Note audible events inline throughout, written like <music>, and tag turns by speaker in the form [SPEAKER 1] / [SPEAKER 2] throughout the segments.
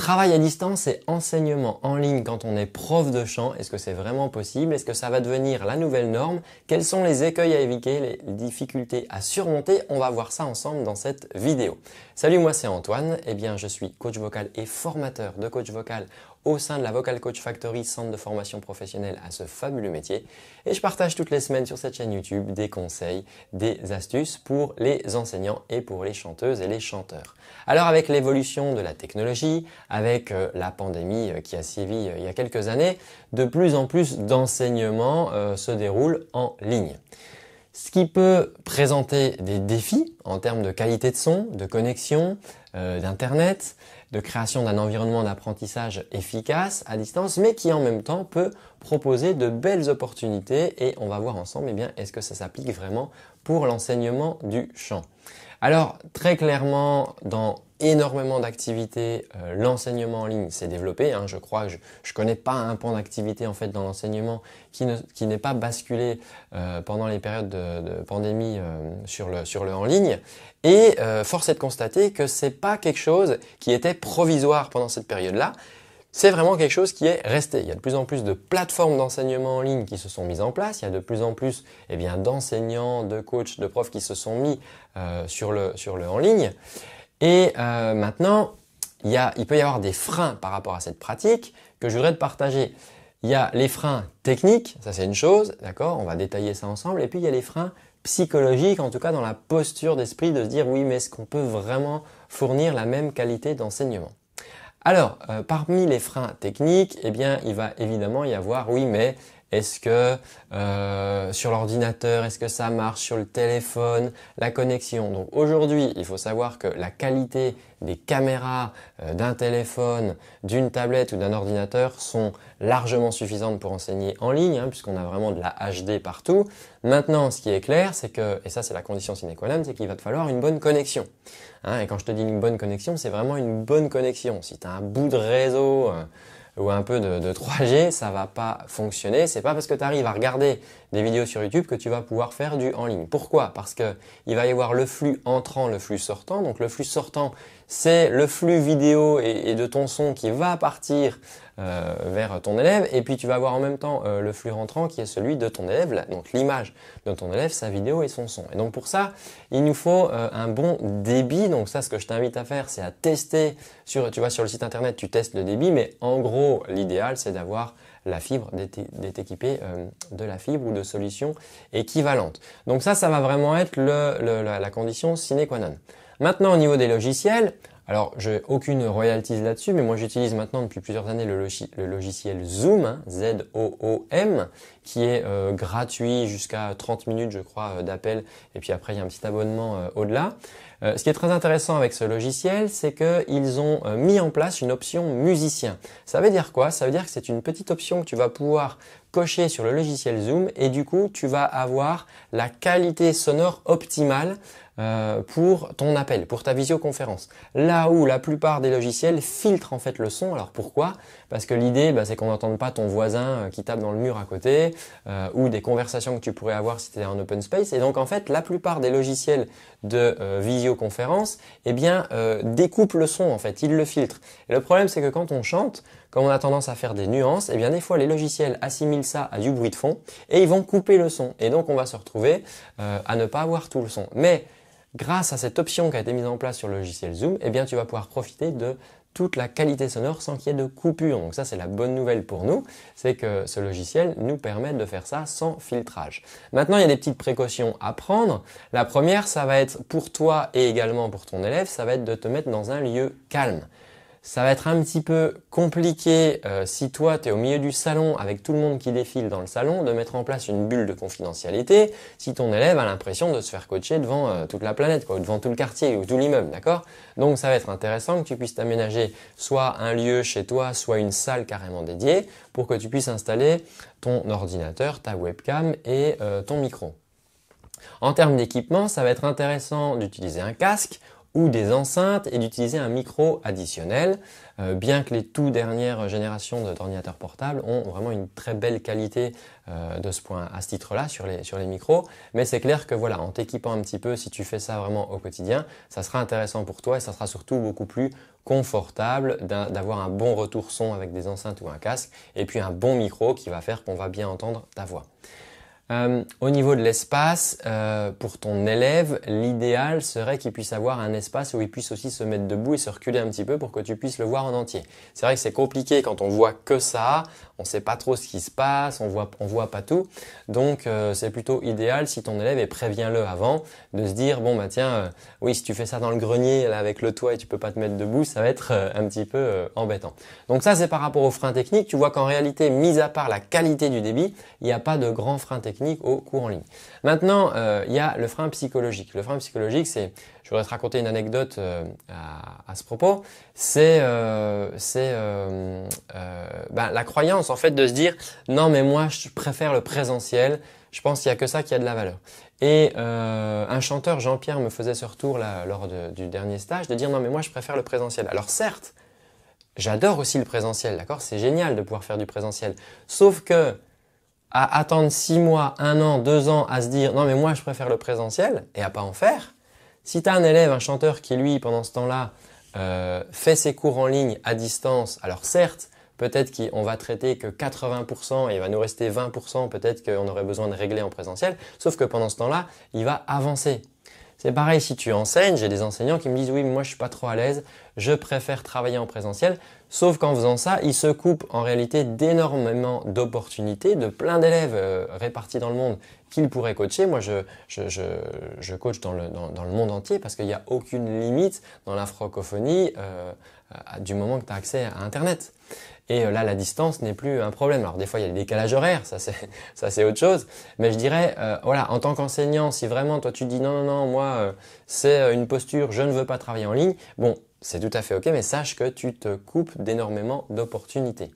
[SPEAKER 1] Travail à distance et enseignement en ligne quand on est prof de chant, est-ce que c'est vraiment possible Est-ce que ça va devenir la nouvelle norme Quels sont les écueils à éviter, les difficultés à surmonter On va voir ça ensemble dans cette vidéo. Salut, moi c'est Antoine. Eh bien, je suis coach vocal et formateur de coach vocal au sein de la Vocal Coach Factory, centre de formation professionnelle à ce fabuleux métier. Et je partage toutes les semaines sur cette chaîne YouTube des conseils, des astuces pour les enseignants et pour les chanteuses et les chanteurs. Alors avec l'évolution de la technologie, avec euh, la pandémie euh, qui a sévi euh, il y a quelques années, de plus en plus d'enseignements se déroulent en ligne. Ce qui peut présenter des défis en termes de qualité de son, de connexion, d'internet, de création d'un environnement d'apprentissage efficace à distance, mais qui en même temps peut proposer de belles opportunités et on va voir ensemble, eh bien, est-ce que ça s'applique vraiment pour l'enseignement du chant. Alors, très clairement, dans énormément d'activités. Euh, l'enseignement en ligne s'est développé. Hein, je crois je ne connais pas un pan d'activité en fait dans l'enseignement qui, ne, n'est pas basculé euh, pendant les périodes de, pandémie euh, sur, le, en ligne. Et force est de constater que c'est pas quelque chose qui était provisoire pendant cette période-là. C'est vraiment quelque chose qui est resté. Il y a de plus en plus de plateformes d'enseignement en ligne qui se sont mises en place. Il y a de plus en plus eh bien, d'enseignants, de coachs, de profs qui se sont mis sur, le, sur le en ligne. Et euh, maintenant, il, y a, il peut y avoir des freins par rapport à cette pratique que je voudrais te partager. Il y a les freins techniques, ça c'est une chose, d'accord On va détailler ça ensemble. Et puis il y a les freins psychologiques, en tout cas dans la posture d'esprit de se dire oui, mais est-ce qu'on peut vraiment fournir la même qualité d'enseignement Alors, euh, parmi les freins techniques, eh bien, il va évidemment y avoir oui, mais est-ce que euh, sur l'ordinateur, est-ce que ça marche sur le téléphone, la connexion. Donc aujourd'hui, il faut savoir que la qualité des caméras euh, d'un téléphone, d'une tablette ou d'un ordinateur sont largement suffisantes pour enseigner en ligne, hein, puisqu'on a vraiment de la HD partout. Maintenant, ce qui est clair, c'est que, et ça c'est la condition sine qua non, c'est qu'il va te falloir une bonne connexion. Hein. et quand je te dis une bonne connexion, c'est vraiment une bonne connexion. Si tu as un bout de réseau... Hein, ou un peu de, 3G, ça va pas fonctionner. C'est pas parce que tu arrives à regarder des vidéos sur YouTube que tu vas pouvoir faire du en ligne. Pourquoi Parce que il va y avoir le flux entrant, le flux sortant. Donc le flux sortant, c'est le flux vidéo et, de ton son qui va partir euh, vers ton élève, et puis tu vas avoir en même temps euh, le flux rentrant qui est celui de ton élève, donc l'image de ton élève, sa vidéo et son son. Et donc pour ça, il nous faut euh, un bon débit. Donc ça, ce que je t'invite à faire, c'est à tester sur, tu vois, sur le site internet, tu testes le débit, mais en gros, l'idéal, c'est d'avoir la fibre, d'être équipé de la fibre ou de solutions équivalentes. Donc ça, ça va vraiment être la, condition sine qua non. Maintenant, au niveau des logiciels, alors je n'ai aucune royalties là-dessus, mais moi j'utilise maintenant depuis plusieurs années le, logiciel Zoom, Z-O-O-M, qui est euh, gratuit jusqu'à 30 minutes, je crois, euh, d'appel, et puis après il y a un petit abonnement euh, au-delà. ce qui est très intéressant avec ce logiciel, c'est qu'ils ont mis en place une option musicien. Ça veut dire quoi Ça veut dire que c'est une petite option que tu vas pouvoir cocher sur le logiciel Zoom, et du coup tu vas avoir la qualité sonore optimale euh, pour ton appel, pour ta visioconférence. Là où la plupart des logiciels filtrent en fait le son. Alors pourquoi Parce que l'idée, bah, c'est qu'on n'entende pas ton voisin euh, qui tape dans le mur à côté euh, ou des conversations que tu pourrais avoir si tu es en open space. Et donc en fait, la plupart des logiciels de visioconférence, eh bien, découpent le son en fait, ils le filtrent. Et le problème, c'est que quand on chante, quand on a tendance à faire des nuances, eh bien des fois les logiciels assimilent ça à du bruit de fond et ils vont couper le son. Et donc on va se retrouver à ne pas avoir tout le son. Mais grâce à cette option qui a été mise en place sur le logiciel Zoom, eh bien, tu vas pouvoir profiter de toute la qualité sonore sans qu'il y ait de coupure. Donc ça, c'est la bonne nouvelle pour nous, c'est que ce logiciel nous permet de faire ça sans filtrage. Maintenant, il y a des petites précautions à prendre. La première, ça va être pour toi et également pour ton élève, ça va être de te mettre dans un lieu calme. Ça va être un petit peu compliqué euh, si toi tu es au milieu du salon avec tout le monde qui défile dans le salon de mettre en place une bulle de confidentialité si ton élève a l'impression de se faire coacher devant euh, toute la planète, devant tout le quartier ou tout l'immeuble, d'accord Donc ça va être intéressant que tu puisses t'aménager soit un lieu chez toi, soit une salle carrément dédiée pour que tu puisses installer ton ordinateur, ta webcam et euh, ton micro. En termes d'équipement, ça va être intéressant d'utiliser un casque ou des enceintes et d'utiliser un micro additionnel, euh, bien que les tout dernières générations d'ordinateurs portables ont vraiment une très belle qualité euh, de ce point à ce titre-là sur les, sur les micros. Mais c'est clair que voilà, en t'équipant un petit peu, si tu fais ça vraiment au quotidien, ça sera intéressant pour toi et ça sera surtout beaucoup plus confortable d'avoir un bon retour son avec des enceintes ou un casque et puis un bon micro qui va faire qu'on va bien entendre ta voix. Euh, au niveau de l'espace, euh, pour ton élève, l'idéal serait qu'il puisse avoir un espace où il puisse aussi se mettre debout et se reculer un petit peu pour que tu puisses le voir en entier. C'est vrai que c'est compliqué quand on voit que ça, on ne sait pas trop ce qui se passe, on voit, voit pas tout. Donc euh, c'est plutôt idéal si ton élève et préviens-le avant de se dire bon bah tiens oui si tu fais ça dans le grenier avec le toit et tu peux pas te mettre debout, ça va être un petit peu embêtant. Donc ça c'est par rapport aux freins techniques. Tu vois qu'en réalité, mis à part la qualité du débit, il n'y a pas de grands freins technique au cours en ligne. Maintenant, euh, il y a le frein psychologique. Le frein psychologique, c'est, je voudrais te raconter une anecdote euh, à, ce propos. C'est, euh, ben, la croyance en fait de se dire, non mais moi je préfère le présentiel. Je pense qu'il n'y a que ça qui a de la valeur. Et un chanteur, Jean-Pierre, me faisait ce retour là, lors du dernier stage de dire non mais moi je préfère le présentiel. Alors certes, j'adore aussi le présentiel, d'accord C'est génial de pouvoir faire du présentiel. Sauf que à attendre six mois, un an, deux ans, à se dire non mais moi je préfère le présentiel et à pas en faire. Si tu as un élève, un chanteur qui lui pendant ce temps-là euh, fait ses cours en ligne à distance, alors certes peut-être qu'on va traiter que 80% et il va nous rester 20%, peut-être qu'on aurait besoin de régler en présentiel, sauf que pendant ce temps-là il va avancer, c'est pareil si tu enseignes, j'ai des enseignants qui me disent oui, moi je suis pas trop à l'aise, je préfère travailler en présentiel. Sauf qu'en faisant ça, ils se coupent en réalité d'énormément d'opportunités, de plein d'élèves euh, répartis dans le monde qu'ils pourraient coacher. Moi, je, je, je, je coach dans le, dans, le, monde entier parce qu'il n'y a aucune limite dans la francophonie euh, du moment que tu as accès à Internet. Et euh, là, la distance n'est plus un problème. Alors des fois, il y a le décalage horaire, <laughs> ça c'est autre chose. Mais je dirais, euh, voilà, en tant qu'enseignant, si vraiment toi tu dis non non non, moi euh, c'est une posture, je ne veux pas travailler en ligne, bon, c'est tout à fait ok, mais sache que tu te coupes d'énormément d'opportunités.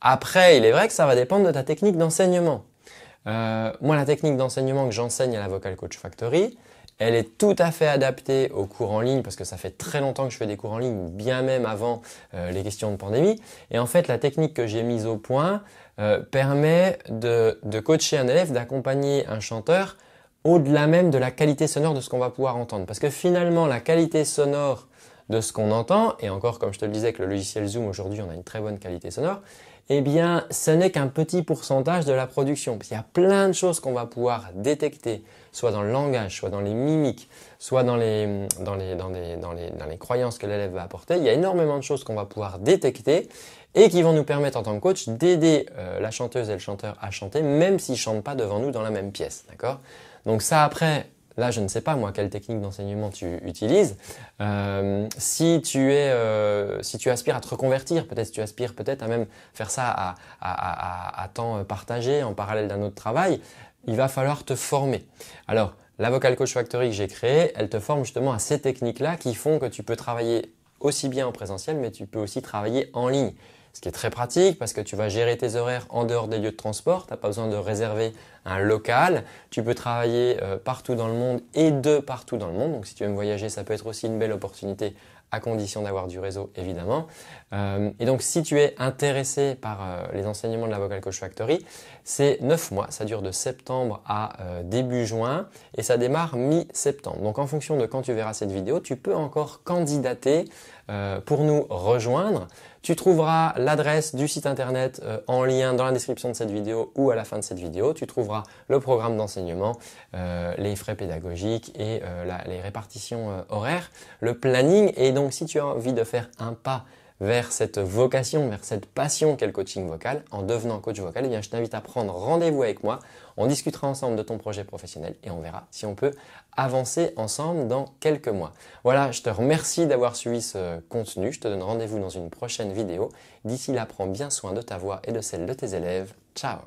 [SPEAKER 1] Après, il est vrai que ça va dépendre de ta technique d'enseignement. moi, la technique d'enseignement que j'enseigne à la Vocal Coach Factory, elle est tout à fait adaptée aux cours en ligne parce que ça fait très longtemps que je fais des cours en ligne, bien même avant euh, les questions de pandémie. Et en fait, la technique que j'ai mise au point euh, permet de, de coacher un élève, d'accompagner un chanteur au-delà même de la qualité sonore de ce qu'on va pouvoir entendre. Parce que finalement, la qualité sonore de ce qu'on entend, et encore comme je te le disais avec le logiciel Zoom aujourd'hui, on a une très bonne qualité sonore, eh bien, ce n'est qu'un petit pourcentage de la production. Il y a plein de choses qu'on va pouvoir détecter, soit dans le langage, soit dans les mimiques, soit dans les, croyances que l'élève va apporter. Il y a énormément de choses qu'on va pouvoir détecter et qui vont nous permettre en tant que coach d'aider euh, la chanteuse et le chanteur à chanter, même s'ils ne chantent pas devant nous dans la même pièce. D'accord Donc ça, après, là, je ne sais pas moi quelle technique d'enseignement tu utilises. Euh, si tu es, euh, si tu aspires à te reconvertir, peut-être tu aspires peut-être à même faire ça à, à temps partagé en parallèle d'un autre travail, il va falloir te former. Alors, la Vocal Coach Factory que j'ai créée, elle te forme justement à ces techniques-là qui font que tu peux travailler aussi bien en présentiel, mais tu peux aussi travailler en ligne ce qui est très pratique parce que tu vas gérer tes horaires en dehors des lieux de transport, tu n'as pas besoin de réserver un local, tu peux travailler euh, partout dans le monde et de partout dans le monde, donc si tu aimes voyager ça peut être aussi une belle opportunité à condition d'avoir du réseau évidemment. Euh, et donc si tu es intéressé par euh, les enseignements de la Vocal Coach Factory, c'est 9 mois, ça dure de septembre à début juin et ça démarre mi-septembre. Donc en fonction de quand tu verras cette vidéo, tu peux encore candidater pour nous rejoindre. Tu trouveras l'adresse du site internet euh, en lien dans la description de cette vidéo ou à la fin de cette vidéo. Tu trouveras le programme d'enseignement, euh, les frais pédagogiques et euh, les répartitions horaires, le planning. Et donc si tu as envie de faire un pas vers cette vocation, vers cette passion qu'est le coaching vocal, en devenant coach vocal, eh bien, je t'invite à prendre rendez-vous avec moi. On discutera ensemble de ton projet professionnel et on verra si on peut avancer ensemble dans quelques mois. Voilà, je te remercie d'avoir suivi ce contenu. Je te donne rendez-vous dans une prochaine vidéo. D'ici là, prends bien soin de ta voix et de celle de tes élèves. Ciao